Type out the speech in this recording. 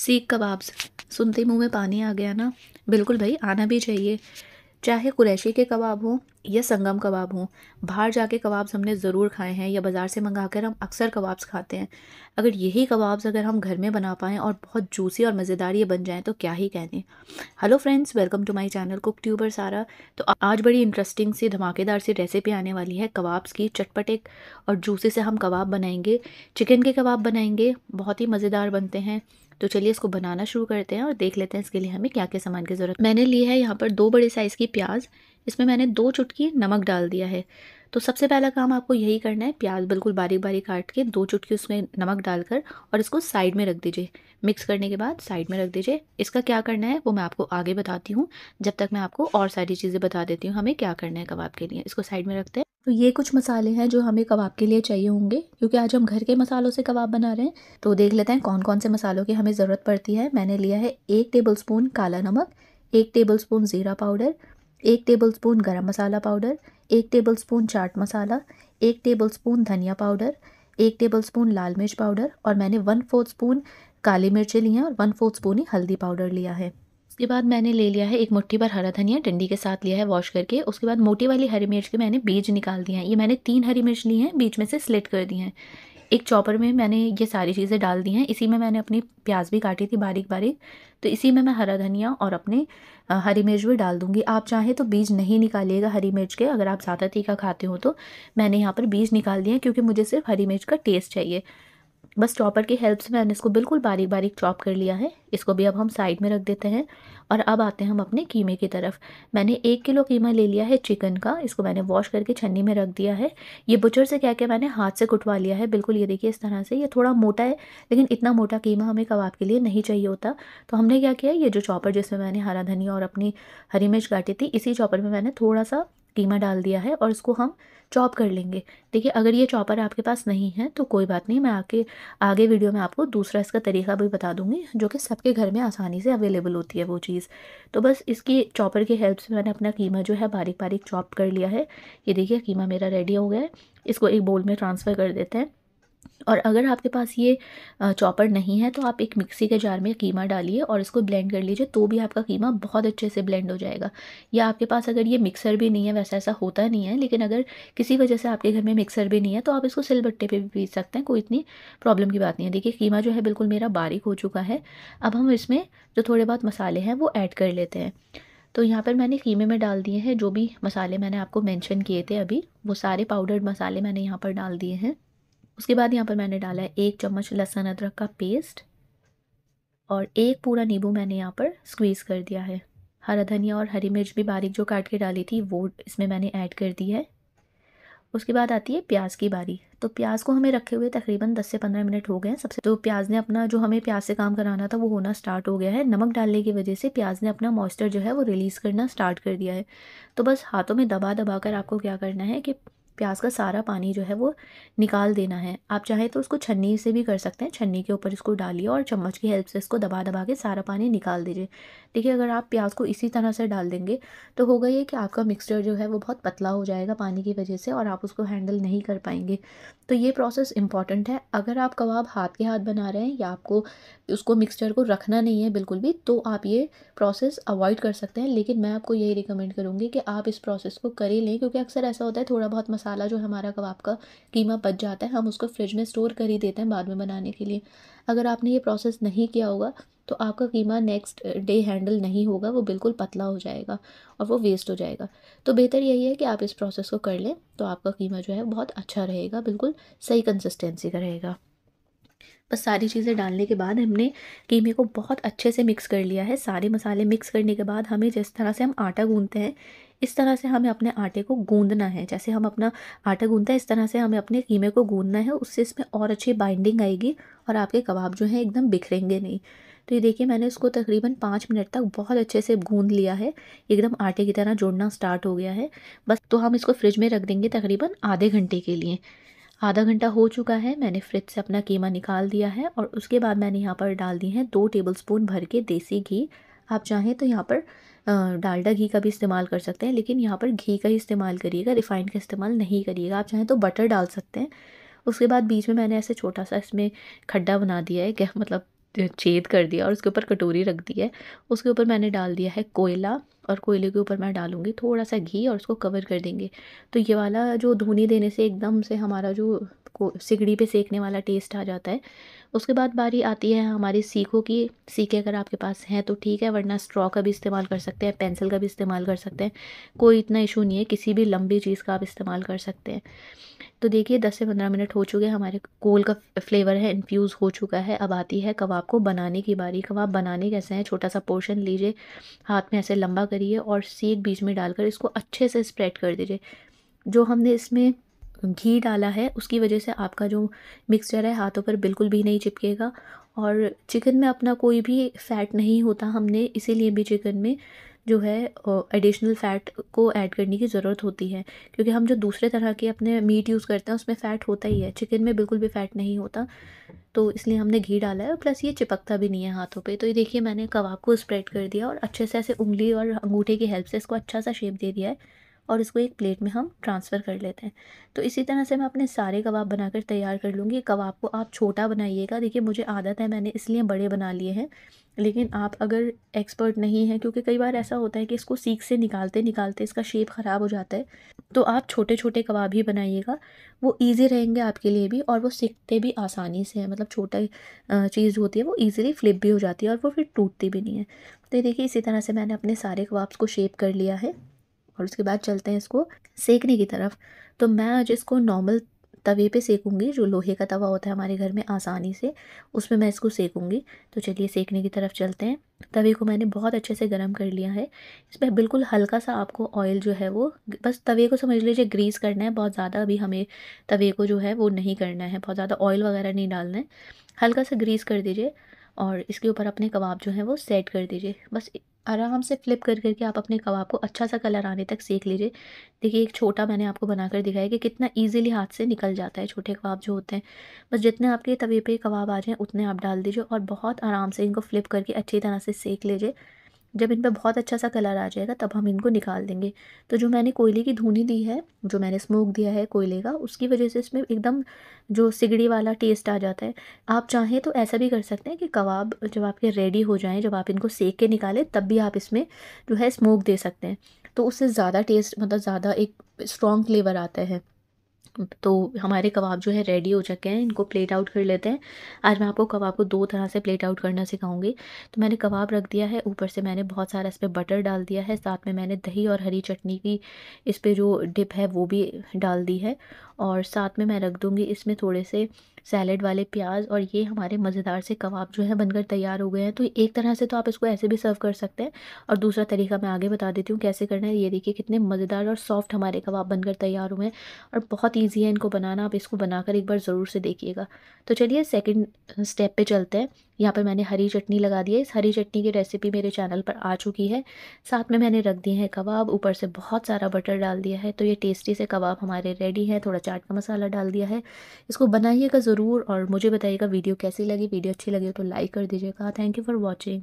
सीख कबाब्स सुनते ही मुँह में पानी आ गया ना बिल्कुल भाई आना भी चाहिए चाहे कुरैशी के कबाब हों या संगम कबाब हों बाहर जाके कबाब्स हमने ज़रूर खाए हैं या बाज़ार से मंगा कर हम अक्सर कबाब्स खाते हैं अगर यही कबाब्स अगर हम घर में बना पाएँ और बहुत जूसी और मज़ेदार ये बन जाएँ तो क्या ही कहने hello friends welcome to my channel cook tuber सारा तो आज बड़ी इंटरेस्टिंग सी धमाकेदार सी रेसिपी आने वाली है कबाब्स की चटपटे और जूसी से हम कबाब बनाएंगे चिकन के कबाब बनाएंगे बहुत ही मज़ेदार बनते हैं तो चलिए इसको बनाना शुरू करते हैं और देख लेते हैं इसके लिए हमें क्या क्या सामान की ज़रूरत मैंने ली है यहाँ पर दो बड़े साइज़ की प्याज इसमें मैंने दो चुटकी नमक डाल दिया है तो सबसे पहला काम आपको यही करना है प्याज बिल्कुल बारीक बारीक काट के दो चुटकी उसमें नमक डालकर और इसको साइड में रख दीजिए मिक्स करने के बाद साइड में रख दीजिए इसका क्या करना है वो मैं आपको आगे बताती हूँ जब तक मैं आपको और सारी चीज़ें बता देती हूँ हमें क्या करना है कबाब के लिए इसको साइड में रखते हैं तो ये कुछ मसाले हैं जो हमें कबाब के लिए चाहिए होंगे क्योंकि आज हम घर के मसालों से कबाब बना रहे हैं तो देख लेते हैं कौन कौन से मसालों की हमें ज़रूरत पड़ती है मैंने लिया है एक टेबल स्पून काला नमक एक टेबल स्पून ज़ीरा पाउडर एक टेबल स्पून गर्म मसाला पाउडर एक टेबल स्पून चाट मसाला एक टेबल स्पून धनिया पाउडर एक टेबल स्पून लाल मिर्च पाउडर और मैंने वन फोर्थ स्पून काली मिर्चें ली हैं और वन फोर्थ स्पून ही हल्दी पाउडर लिया है उसके बाद मैंने ले लिया है एक मुट्ठी भर हरा धनिया डंडी के साथ लिया है वॉश करके उसके बाद मोटी वाली हरी मिर्च के मैंने बीज निकाल दिए हैं ये मैंने तीन हरी मिर्च ली हैं बीच में से स्लिट कर दी हैं एक चॉपर में मैंने ये सारी चीज़ें डाल दी हैं इसी में मैंने अपनी प्याज भी काटी थी बारीक बारीक तो इसी में मैं हरा धनिया और अपने हरी मिर्च भी डाल दूँगी आप चाहें तो बीज नहीं निकालिएगा हरी मिर्च के अगर आप ज़्यादा तीखा खाते हो तो मैंने यहाँ पर बीज निकाल दिया क्योंकि मुझे सिर्फ हरी मिर्च का टेस्ट चाहिए बस चॉपर की हेल्प से मैंने इसको बिल्कुल बारीक बारीक चॉप कर लिया है इसको भी अब हम साइड में रख देते हैं और अब आते हैं हम अपने कीमे की तरफ मैंने एक किलो कीमा ले लिया है चिकन का इसको मैंने वॉश करके छन्नी में रख दिया है ये बुचर से क्या क्या मैंने हाथ से कुटवा लिया है बिल्कुल ये देखिए इस तरह से ये थोड़ा मोटा है लेकिन इतना मोटा कीमा हमें कबाब के लिए नहीं चाहिए होता तो हमने क्या किया ये जो चॉपर जिसमें मैंने हरा धनिया और अपनी हरी मिर्च काटी थी इसी चॉपर में मैंने थोड़ा सा कीमा डाल दिया है और इसको हम चॉप कर लेंगे देखिए अगर ये चॉपर आपके पास नहीं है तो कोई बात नहीं मैं आके आगे वीडियो में आपको दूसरा इसका तरीका भी बता दूंगी जो कि सबके घर में आसानी से अवेलेबल होती है वो चीज़ तो बस इसकी चॉपर की हेल्प से मैंने अपना कीमा जो है बारीक बारीक चॉप कर लिया है ये देखिए कीमा मेरा रेडी हो गया है इसको एक बोल में ट्रांसफ़र कर देते हैं और अगर आपके पास ये चॉपर नहीं है तो आप एक मिक्सी के जार में कीमा डालिए और इसको ब्लेंड कर लीजिए तो भी आपका कीमा बहुत अच्छे से ब्लेंड हो जाएगा या आपके पास अगर ये मिक्सर भी नहीं है वैसा ऐसा होता नहीं है लेकिन अगर किसी वजह से आपके घर में मिक्सर भी नहीं है तो आप इसको सिलबट्टे पर भी पीस सकते हैं कोई इतनी प्रॉब्लम की बात नहीं है देखिए कीमा जो है बिल्कुल मेरा बारीक हो चुका है अब हम इसमें जो थोड़े बहुत मसाले हैं वो ऐड कर लेते हैं तो यहाँ पर मैंने कीमे में डाल दिए हैं जो भी मसाले मैंने आपको मैंशन किए थे अभी वो सारे पाउडर्ड मसाले मैंने यहाँ पर डाल दिए हैं उसके बाद यहाँ पर मैंने डाला है एक चम्मच लहसुन अदरक का पेस्ट और एक पूरा नींबू मैंने यहाँ पर स्क्वीज़ कर दिया है हरा धनिया और हरी मिर्च भी बारीक जो काट के डाली थी वो इसमें मैंने ऐड कर दी है उसके बाद आती है प्याज की बारी तो प्याज को हमें रखे हुए तकरीबन 10 से 15 मिनट हो गए हैं सबसे तो प्याज ने अपना जो हमें प्याज से काम कराना था वो होना स्टार्ट हो गया है नमक डालने की वजह से प्याज ने अपना मॉइस्चर जो है वो रिलीज़ करना स्टार्ट कर दिया है तो बस हाथों में दबा दबा कर आपको क्या करना है कि प्याज का सारा पानी जो है वो निकाल देना है आप चाहें तो उसको छन्नी से भी कर सकते हैं छन्नी के ऊपर इसको डालिए और चम्मच की हेल्प से इसको दबा दबा के सारा पानी निकाल दीजिए देखिए अगर आप प्याज को इसी तरह से डाल देंगे तो होगा ये कि आपका मिक्सचर जो है वो बहुत पतला हो जाएगा पानी की वजह से और आप उसको हैंडल नहीं कर पाएंगे तो ये प्रोसेस इंपॉर्टेंट है अगर आप कबाब हाथ के हाथ बना रहे हैं या आपको उसको मिक्सचर को रखना नहीं है बिल्कुल भी तो आप ये प्रोसेस अवॉइड कर सकते हैं लेकिन मैं आपको यही रिकमेंड करूँगी कि आप इस प्रोसेस को कर ही लें क्योंकि अक्सर ऐसा होता है थोड़ा बहुत मसाला जो हमारा कबाब का कीमा बच जाता है हम उसको फ्रिज में स्टोर कर ही देते हैं बाद में बनाने के लिए अगर आपने ये प्रोसेस नहीं किया होगा तो आपका कीमा नेक्स्ट डे हैंडल नहीं होगा वो बिल्कुल पतला हो जाएगा और वो वेस्ट हो जाएगा तो बेहतर यही है कि आप इस प्रोसेस को कर लें तो आपका कीमा जो है बहुत अच्छा रहेगा बिल्कुल सही कंसिस्टेंसी का रहेगा बस सारी चीज़ें डालने के बाद हमने कीमे को बहुत अच्छे से मिक्स कर लिया है सारे मसाले मिक्स करने के बाद हमें जिस तरह से हम आटा गूंदते हैं इस तरह से हमें अपने आटे को गूंदना है जैसे हम अपना आटा गूंदते हैं इस तरह से हमें अपने कीमे को गूंदना है उससे इसमें और अच्छी बाइंडिंग आएगी और आपके कबाब जो हैं एकदम बिखरेंगे नहीं तो ये देखिए मैंने इसको तकरीबन पाँच मिनट तक बहुत अच्छे से गूंद लिया है एकदम आटे की तरह जोड़ना स्टार्ट हो गया है बस तो हम इसको फ्रिज में रख देंगे तकरीबन आधे घंटे के लिए आधा घंटा हो चुका है मैंने फ्रिज से अपना कीमा निकाल दिया है और उसके बाद मैंने यहाँ पर डाल दी हैं दो टेबलस्पून भर के देसी घी आप चाहें तो यहाँ पर डालडा घी का भी इस्तेमाल कर सकते हैं लेकिन यहाँ पर घी का ही इस्तेमाल करिएगा रिफ़ाइंड का इस्तेमाल नहीं करिएगा आप चाहें तो बटर डाल सकते हैं उसके बाद बीच में मैंने ऐसे छोटा सा इसमें खड्डा बना दिया है क्या मतलब छेद कर दिया और उसके ऊपर कटोरी रख दी है उसके ऊपर मैंने डाल दिया है कोयला और कोयले के ऊपर मैं डालूँगी थोड़ा सा घी और उसको कवर कर देंगे तो ये वाला जो धुनी देने से एकदम से हमारा जो सिगड़ी पे सेकने वाला टेस्ट आ जाता है उसके बाद बारी आती है हमारी सीखों की सीखे अगर आपके पास हैं तो ठीक है वरना स्ट्रॉ का भी इस्तेमाल कर सकते हैं पेंसिल का भी इस्तेमाल कर सकते हैं कोई इतना इशू नहीं है किसी भी लंबी चीज़ का आप इस्तेमाल कर सकते हैं तो देखिए दस से पंद्रह मिनट हो चुके हैं हमारे कोल का फ्लेवर है इन्फ्यूज़ हो चुका है अब आती है कबाब को बनाने की बारी कबाब बनाने कैसे हैं छोटा सा पोर्शन लीजिए हाथ में ऐसे लंबा करिए और सीख बीच में डालकर इसको अच्छे से स्प्रेड कर दीजिए जो हमने इसमें घी डाला है उसकी वजह से आपका जो मिक्सचर है हाथों पर बिल्कुल भी नहीं चिपकेगा और चिकन में अपना कोई भी फ़ैट नहीं होता हमने इसीलिए भी चिकन में जो है एडिशनल फ़ैट को ऐड करने की ज़रूरत होती है क्योंकि हम जो दूसरे तरह के अपने मीट यूज़ करते हैं उसमें फ़ैट होता ही है चिकन में बिल्कुल भी फ़ैट नहीं होता तो इसलिए हमने घी डाला है प्लस ये चिपकता भी नहीं है हाथों पे तो ये देखिए मैंने कबाब को स्प्रेड कर दिया और अच्छे से ऐसे उंगली और अंगूठे की हेल्प से इसको अच्छा सा शेप दे दिया है और इसको एक प्लेट में हम ट्रांसफ़र कर लेते हैं तो इसी तरह से मैं अपने सारे कबाब बनाकर तैयार कर लूँगी कबाब को आप छोटा बनाइएगा देखिए मुझे आदत है मैंने इसलिए बड़े बना लिए हैं लेकिन आप अगर एक्सपर्ट नहीं हैं क्योंकि कई बार ऐसा होता है कि इसको सीख से निकालते निकालते इसका शेप ख़राब हो जाता है तो आप छोटे छोटे कबाब ही बनाइएगा वो ईजी रहेंगे आपके लिए भी और वो सीखते भी आसानी से हैं मतलब छोटा चीज़ होती है वो ईजिली फ्लिप भी हो जाती है और वो फिर टूटती भी नहीं है तो देखिए इसी तरह से मैंने अपने सारे कबाब्स को शेप कर लिया है और उसके बाद चलते हैं इसको सेकने की तरफ तो मैं आज इसको नॉर्मल तवे पे सेकूंगी जो लोहे का तवा होता है हमारे घर में आसानी से उसमें मैं इसको सेकूंगी तो चलिए सेकने की तरफ चलते हैं तवे को मैंने बहुत अच्छे से गर्म कर लिया है इसमें बिल्कुल हल्का सा आपको ऑयल जो है वो बस तवे को समझ लीजिए ग्रीस करना है बहुत ज़्यादा अभी हमें तवे को जो है वो नहीं करना है बहुत ज़्यादा ऑयल वगैरह नहीं डालना है हल्का सा ग्रीस कर दीजिए और इसके ऊपर अपने कबाब जो हैं वो सेट कर दीजिए बस आराम से फ्लिप कर करके आप अपने कबाब को अच्छा सा कलर आने तक सेक लीजिए देखिए एक छोटा मैंने आपको बनाकर दिखाया कि कितना इजीली हाथ से निकल जाता है छोटे कबाब जो होते हैं बस जितने आपके तवे पे कबाब आ जाएँ उतने आप डाल दीजिए और बहुत आराम से इनको फ्लिप करके अच्छी तरह से सेक लीजिए जब इन पर बहुत अच्छा सा कलर आ जाएगा तब हम इनको निकाल देंगे तो जो मैंने कोयले की धुनी दी है जो मैंने स्मोक दिया है कोयले का उसकी वजह से इसमें एकदम जो सिगड़ी वाला टेस्ट आ जाता है आप चाहें तो ऐसा भी कर सकते हैं कि कबाब जब आपके रेडी हो जाएँ जब आप इनको सेक के निकालें तब भी आप इसमें जो है स्मोक दे सकते हैं तो उससे ज़्यादा टेस्ट मतलब ज़्यादा एक स्ट्रॉन्ग फ्लेवर आता है तो हमारे कबाब जो है रेडी हो चुके हैं इनको प्लेट आउट कर लेते हैं आज मैं आपको कबाब को दो तरह से प्लेट आउट करना सिखाऊंगी तो मैंने कबाब रख दिया है ऊपर से मैंने बहुत सारा इस पर बटर डाल दिया है साथ में मैंने दही और हरी चटनी की इस पर जो डिप है वो भी डाल दी है और साथ में मैं रख दूँगी इसमें थोड़े से सैलड वाले प्याज और ये हमारे मज़ेदार से कबाब जो है बनकर तैयार हो गए हैं तो एक तरह से तो आप इसको ऐसे भी सर्व कर सकते हैं और दूसरा तरीका मैं आगे बता देती हूँ कैसे करना है ये देखिए कितने मज़ेदार और सॉफ्ट हमारे कबाब बनकर तैयार हुए हैं और बहुत ईजी है इनको बनाना आप इसको बनाकर एक बार ज़रूर से देखिएगा तो चलिए सेकेंड स्टेप पर चलते हैं यहाँ पर मैंने हरी चटनी लगा दी है इस हरी चटनी की रेसिपी मेरे चैनल पर आ चुकी है साथ में मैंने रख दिए हैं कबाब ऊपर से बहुत सारा बटर डाल दिया है तो ये टेस्टी से कबाब हमारे रेडी हैं थोड़ा चाट का मसाला डाल दिया है इसको बनाइएगा ज़रूर और मुझे बताइएगा वीडियो कैसी लगी वीडियो अच्छी लगी तो लाइक कर दीजिएगा थैंक यू फॉर वॉचिंग